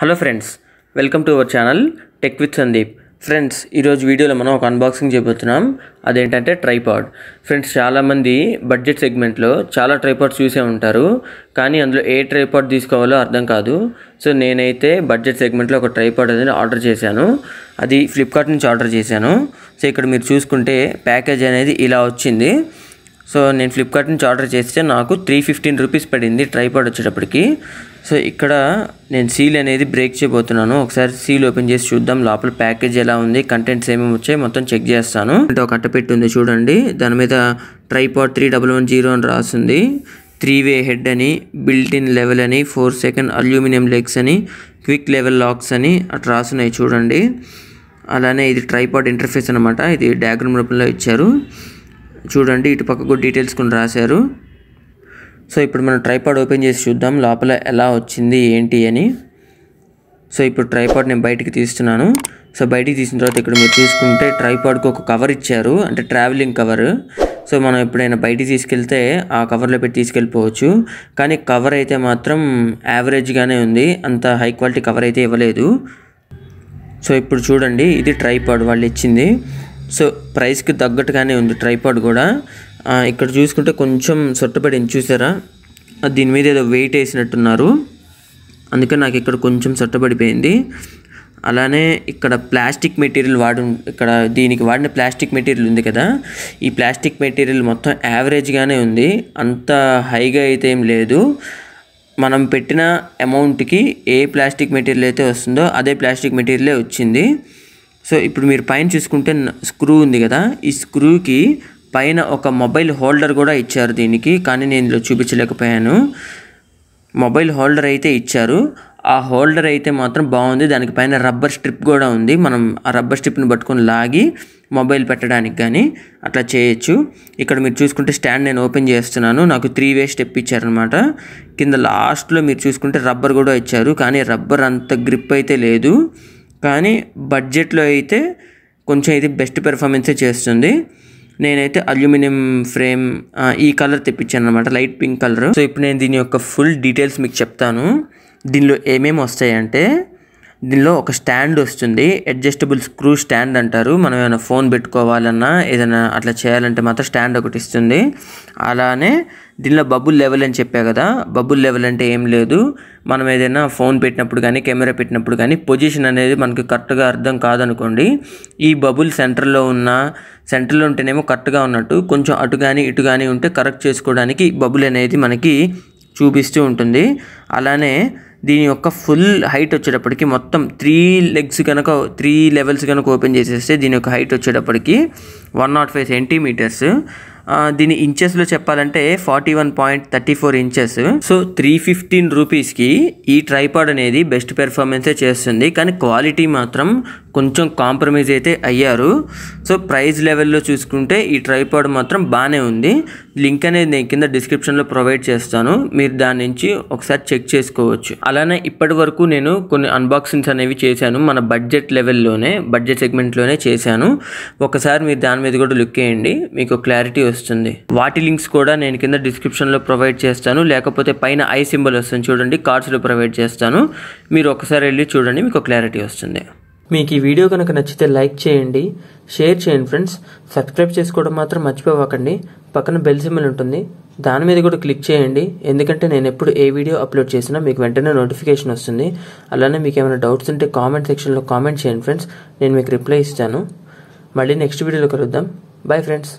hello friends welcome to our channel tech with Sandeep friends ఈరోజు వీడియోలో మనం ఒక అన్బాక్సింగ్ చేయబోతున్నాం అదేంటంటే ట్రైపాడ్ ఫ్రెండ్స్ చాలామంది బడ్జెట్ సెగ్మెంట్లో చాలా ట్రైపాడ్స్ చూసే ఉంటారు కానీ అందులో ఏ ట్రైపాడ్ తీసుకోవాలో అర్థం కాదు సో నేనైతే బడ్జెట్ సెగ్మెంట్లో ఒక ట్రైపాడ్ అనేది ఆర్డర్ చేశాను అది ఫ్లిప్కార్ట్ నుంచి ఆర్డర్ చేశాను సో ఇక్కడ మీరు చూసుకుంటే ప్యాకేజ్ అనేది ఇలా వచ్చింది సో నేను ఫ్లిప్కార్ట్ నుంచి ఆర్డర్ చేస్తే నాకు త్రీ ఫిఫ్టీన్ రూపీస్ పడింది ట్రైపాడ్ వచ్చేటప్పటికి సో ఇక్కడ నేను సీల్ అనేది బ్రేక్ చేయబోతున్నాను ఒకసారి సీల్ ఓపెన్ చేసి చూద్దాం లోపల ప్యాకేజ్ ఎలా ఉంది కంటెంట్స్ ఏమేమి వచ్చాయి మొత్తం చెక్ చేస్తాను అంటే ఒక అట్టపెట్టి ఉంది చూడండి దాని మీద tripod three double one zero అని రాస్తుంది త్రీ వే హెడ్ అని బిల్ట్ ఇన్ లెవెల్ అని ఫోర్ సెకండ్ అల్యూమినియం లెగ్స్ అని క్విక్ లెవెల్ లాక్స్ అని అట్లా రాస్తున్నాయి చూడండి అలానే ఇది ట్రైపాడ్ ఇంటర్ఫేస్ అనమాట ఇది డయాగ్రామ్ రూపంలో ఇచ్చారు చూడండి ఇటు పక్కకు డీటెయిల్స్ కొన్ని రాశారు సో ఇప్పుడు మనం ట్రైపాడ్ ఓపెన్ చేసి చూద్దాం లోపల ఎలా వచ్చింది ఏంటి అని సో ఇప్పుడు ట్రైపాడ్ నేను బయటికి తీస్తున్నాను సో బయటికి తీసిన తర్వాత ఇక్కడ మీరు తీసుకుంటే ట్రైపాడ్కి ఒక కవర్ ఇచ్చారు అంటే ట్రావెలింగ్ కవర్ సో మనం ఎప్పుడైనా బయటికి తీసుకెళ్తే ఆ కవర్లో పెట్టి తీసుకెళ్ళిపోవచ్చు కానీ కవర్ అయితే మాత్రం యావరేజ్గానే ఉంది అంత హై క్వాలిటీ కవర్ అయితే ఇవ్వలేదు సో ఇప్పుడు చూడండి ఇది ట్రైపాడ్ వాళ్ళు ఇచ్చింది సో ప్రైస్కి తగ్గట్టుగానే ఉంది ట్రైపాడ్ కూడా ఇక్కడ చూసుకుంటే కొంచెం సొట్టపడింది చూసారా దీని మీద ఏదో వెయిట్ వేసినట్టున్నారు అందుకని నాకు ఇక్కడ కొంచెం సొట్టపడిపోయింది అలానే ఇక్కడ ప్లాస్టిక్ మెటీరియల్ వాడు ఇక్కడ దీనికి వాడిన ప్లాస్టిక్ మెటీరియల్ ఉంది కదా ఈ ప్లాస్టిక్ మెటీరియల్ మొత్తం యావరేజ్గానే ఉంది అంత హైగా అయితే ఏం లేదు మనం పెట్టిన అమౌంట్కి ఏ ప్లాస్టిక్ మెటీరియల్ అయితే వస్తుందో అదే ప్లాస్టిక్ మెటీరియలే వచ్చింది సో ఇప్పుడు మీరు పైన చూసుకుంటే స్క్రూ ఉంది కదా ఈ స్క్రూకి పైన ఒక మొబైల్ హోల్డర్ కూడా ఇచ్చారు దీనికి కానీ నేను ఇందులో చూపించలేకపోయాను మొబైల్ హోల్డర్ అయితే ఇచ్చారు ఆ హోల్డర్ అయితే మాత్రం బాగుంది దానికి పైన రబ్బర్ స్ట్రిప్ కూడా ఉంది మనం ఆ రబ్బర్ స్ట్రిప్ని పట్టుకొని లాగి మొబైల్ పెట్టడానికి కానీ అట్లా చేయొచ్చు ఇక్కడ మీరు చూసుకుంటే స్టాండ్ నేను ఓపెన్ చేస్తున్నాను నాకు త్రీ వే స్టెప్ ఇచ్చారనమాట కింద లాస్ట్లో మీరు చూసుకుంటే రబ్బర్ కూడా ఇచ్చారు కానీ రబ్బర్ అంత గ్రిప్ అయితే లేదు కానీ బడ్జెట్లో అయితే కొంచెం ఇది బెస్ట్ పెర్ఫార్మెన్సే చేస్తుంది నేనైతే అల్యూమినియం ఫ్రేమ్ ఈ కలర్ తెప్పించాను అనమాట లైట్ పింక్ కలర్ సో ఇప్పుడు నేను దీని యొక్క ఫుల్ డీటెయిల్స్ మీకు చెప్తాను దీనిలో ఏమేమి వస్తాయంటే దీనిలో ఒక స్టాండ్ వస్తుంది అడ్జస్టబుల్ స్క్రూ స్టాండ్ అంటారు మనం ఏమైనా ఫోన్ పెట్టుకోవాలన్నా ఏదైనా అట్లా చేయాలంటే మాత్రం స్టాండ్ ఒకటి ఇస్తుంది అలానే దీనిలో బబుల్ లెవెల్ అని చెప్పా కదా బబుల్ లెవెల్ అంటే ఏం లేదు మనం ఏదైనా ఫోన్ పెట్టినప్పుడు కానీ కెమెరా పెట్టినప్పుడు కానీ పొజిషన్ అనేది మనకి కరెక్ట్గా అర్థం కాదనుకోండి ఈ బబుల్ సెంటర్లో ఉన్న సెంటర్లో ఉంటేనేమో కరెక్ట్గా ఉన్నట్టు కొంచెం అటు కానీ ఇటు కానీ ఉంటే కరెక్ట్ చేసుకోవడానికి బబుల్ అనేది మనకి చూపిస్తూ ఉంటుంది అలానే దీని యొక్క ఫుల్ హైట్ వచ్చేటప్పటికి మొత్తం త్రీ లెగ్స్ కనుక త్రీ లెవెల్స్ కనుక ఓపెన్ చేసేస్తే దీని యొక్క హైట్ వచ్చేటప్పటికి వన్ నాట్ ఫైవ్ సెంటీమీటర్స్ దీని ఇంచెస్లో చెప్పాలంటే forty one point thirty four inches so three fifteen రూపీస్కి ఈ ట్రైపాడ్ అనేది బెస్ట్ పెర్ఫార్మెన్స్ చేస్తుంది కానీ క్వాలిటీ మాత్రం కొంచెం కాంప్రమైజ్ అయితే అయ్యారు సో ప్రైస్ లెవెల్లో చూసుకుంటే ఈ ట్రైపాడ్ మాత్రం బాగానే ఉంది లింక్ అనేది నేను కింద డిస్క్రిప్షన్లో ప్రొవైడ్ చేస్తాను మీరు దాని నుంచి ఒకసారి చెక్ చేసుకోవచ్చు అలానే ఇప్పటి వరకు నేను కొన్ని అన్బాక్సింగ్స్ అనేవి చేశాను మన బడ్జెట్ లెవెల్లోనే బడ్జెట్ సెగ్మెంట్లోనే చేశాను ఒకసారి మీరు దాని మీద కూడా లుక్ వేయండి మీకు క్లారిటీ వస్తుంది లభిస్తుంది వాటి లింక్స్ కూడా నేను కింద డిస్క్రిప్షన్లో ప్రొవైడ్ చేస్తాను లేకపోతే పైన ఐ సింబల్ వస్తుంది చూడండి కార్డ్స్లో ప్రొవైడ్ చేస్తాను మీరు ఒకసారి వెళ్ళి చూడండి మీకు క్లారిటీ వస్తుంది మీకు ఈ వీడియో కనుక నచ్చితే లైక్ చేయండి షేర్ చేయండి ఫ్రెండ్స్ సబ్స్క్రైబ్ చేసుకోవడం మాత్రం మర్చిపోవకండి పక్కన బెల్ సింబల్ ఉంటుంది దాని మీద కూడా క్లిక్ చేయండి ఎందుకంటే నేను ఎప్పుడు ఏ వీడియో అప్లోడ్ చేసినా మీకు వెంటనే నోటిఫికేషన్ వస్తుంది అలానే మీకు ఏమైనా డౌట్స్ ఉంటే కామెంట్ సెక్షన్లో కామెంట్ చేయండి ఫ్రెండ్స్ నేను మీకు రిప్లై ఇస్తాను మళ్ళీ నెక్స్ట్ వీడియోలో కలుద్దాం బాయ్ ఫ్రెండ్స్